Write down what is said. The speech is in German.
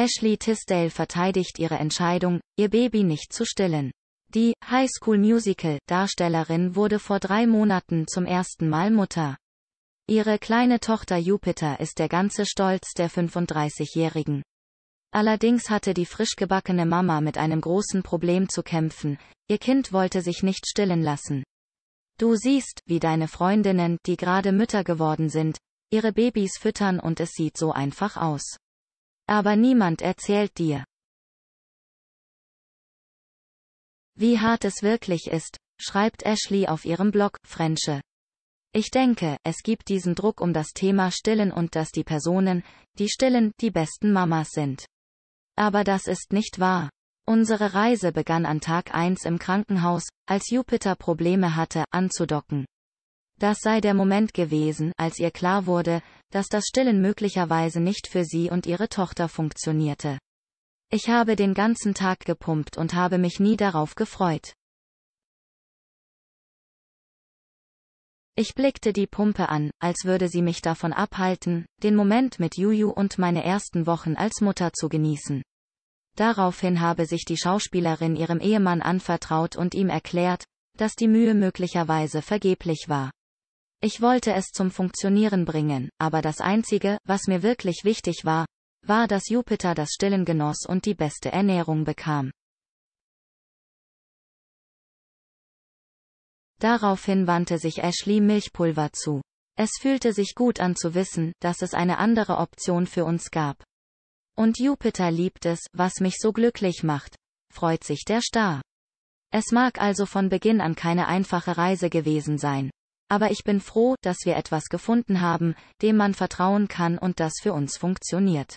Ashley Tisdale verteidigt ihre Entscheidung, ihr Baby nicht zu stillen. Die High School Musical Darstellerin wurde vor drei Monaten zum ersten Mal Mutter. Ihre kleine Tochter Jupiter ist der ganze Stolz der 35-Jährigen. Allerdings hatte die frischgebackene Mama mit einem großen Problem zu kämpfen, ihr Kind wollte sich nicht stillen lassen. Du siehst, wie deine Freundinnen, die gerade Mütter geworden sind, ihre Babys füttern und es sieht so einfach aus. Aber niemand erzählt dir, wie hart es wirklich ist, schreibt Ashley auf ihrem Blog, Frenche. Ich denke, es gibt diesen Druck um das Thema Stillen und dass die Personen, die stillen, die besten Mamas sind. Aber das ist nicht wahr. Unsere Reise begann an Tag 1 im Krankenhaus, als Jupiter Probleme hatte, anzudocken. Das sei der Moment gewesen, als ihr klar wurde, dass das Stillen möglicherweise nicht für sie und ihre Tochter funktionierte. Ich habe den ganzen Tag gepumpt und habe mich nie darauf gefreut. Ich blickte die Pumpe an, als würde sie mich davon abhalten, den Moment mit Juju und meine ersten Wochen als Mutter zu genießen. Daraufhin habe sich die Schauspielerin ihrem Ehemann anvertraut und ihm erklärt, dass die Mühe möglicherweise vergeblich war. Ich wollte es zum Funktionieren bringen, aber das Einzige, was mir wirklich wichtig war, war, dass Jupiter das Stillen genoss und die beste Ernährung bekam. Daraufhin wandte sich Ashley Milchpulver zu. Es fühlte sich gut an zu wissen, dass es eine andere Option für uns gab. Und Jupiter liebt es, was mich so glücklich macht, freut sich der Star. Es mag also von Beginn an keine einfache Reise gewesen sein, aber ich bin froh, dass wir etwas gefunden haben, dem man vertrauen kann und das für uns funktioniert.